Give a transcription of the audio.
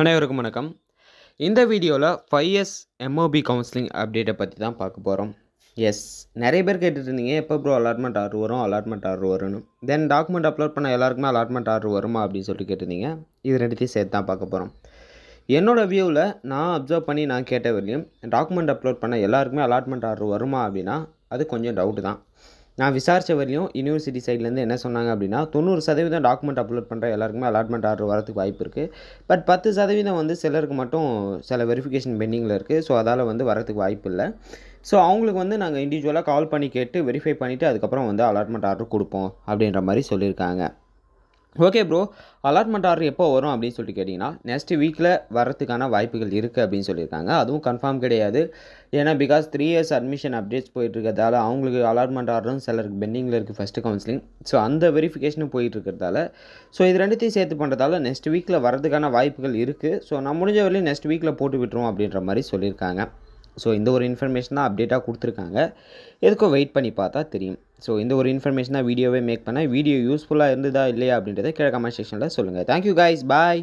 அனைவருக்கும் வணக்கம் இந்த வீடியோவில் ஃபைவ் இயர்ஸ் எம்ஓபி கவுன்சிலிங் அப்டேட்டை பற்றி தான் பார்க்க போகிறோம் எஸ் நிறைய பேர் கேட்டுருந்தீங்க எப்போ ப்ரோ அலாட்மெண்ட் ஆர்டர் வரும் அலாட்மெண்ட் ஆர்டர் வரும்னு தென் டாக்குமெண்ட் அப்லோட் பண்ண எல்லாருக்குமே அலாட்மெண்ட் ஆர்டர் வருமா அப்படின்னு சொல்லிட்டு கேட்டிருந்தீங்க இது ரெண்டுத்தையும் சேர்த்து தான் பார்க்க போகிறோம் என்னோடய வியூவில் நான் அப்சர்வ் பண்ணி நான் கேட்ட வரையும் டாக்குமெண்ட் அப்லோட் பண்ண எல்லாருக்குமே அலாட்மெண்ட் ஆர்டர் வருமா அப்படின்னா அது கொஞ்சம் டவுட்டு தான் நான் விசாரித்த வரையும் யூனிவர்சிட்டி சைட்லேருந்து என்ன சொன்னாங்க அப்படின்னா தொண்ணூறு சதவீதம் டாக்குமெண்ட் அப்லோட் பண்ணுற எல்லாருக்குமே அலாட்மெண்ட் ஆர்டர் வரதுக்கு வாய்ப்பு இருக்குது பட் பத்து சதவீதம் வந்து சிலருக்கு மட்டும் சில வெரிஃபிகேஷன் பெண்டிங்கில் இருக்குது ஸோ அதால் வந்து வரதுக்கு வாய்ப்பு இல்லை ஸோ அவங்களுக்கு வந்து நாங்கள் இண்டிவிஜுவலாக கால் பண்ணி கேட்டு வெரிஃபை பண்ணிவிட்டு அதுக்கப்புறம் வந்து அலாட்மெண்ட் ஆர்டர் கொடுப்போம் அப்படின்ற மாதிரி சொல்லியிருக்காங்க ஓகே ப்ரோ அலாட்மெண்ட் ஆர்டர் எப்போ வரும் அப்படின்னு சொல்லிட்டு கேட்டிங்கன்னா நெக்ஸ்ட் வீக்கில் வரத்துக்கான வாய்ப்புகள் இருக்குது அப்படின்னு சொல்லியிருக்காங்க அதுவும் கன்ஃபார்ம் கிடையாது ஏன்னா because three years admission updates போயிட்டுருக்கிறதால அவங்களுக்கு அலாட்மெண்ட் ஆர்டரும் சிலருக்கு பெண்டிங்கில் இருக்குது ஃபஸ்ட்டு கவுன்சிலிங் ஸோ அந்த வெரிஃபிகேஷனும் போயிட்டுருக்கிறதால ஸோ இது ரெண்டுத்தையும் சேர்த்து பண்ணுறதால நெக்ஸ்ட் வீக்கில் வரதுக்கான வாய்ப்புகள் இருக்குது ஸோ நான் முடிஞ்ச வரையிலும் நெக்ஸ்ட் வீக்கில் போட்டு விட்டுருவோம் அப்படின்ற மாதிரி சொல்லியிருக்காங்க ஸோ இந்த ஒரு இன்ஃபர்மேஷன் தான் அப்டேட்டாக கொடுத்துருக்காங்க எதுக்கும் வெயிட் பண்ணி பார்த்தா தெரியும் ஸோ இந்த ஒரு இன்ஃபர்மேஷன் தான் வீடியோவே மேக் பண்ணேன் வீடியோ யூஸ்ஃபுல்லாக இருந்ததா இல்லையா அப்படின்றத கீழே கமெண்ட் செக்ஷனில் சொல்லுங்கள் தேங்க்யூ கைஸ் பாய்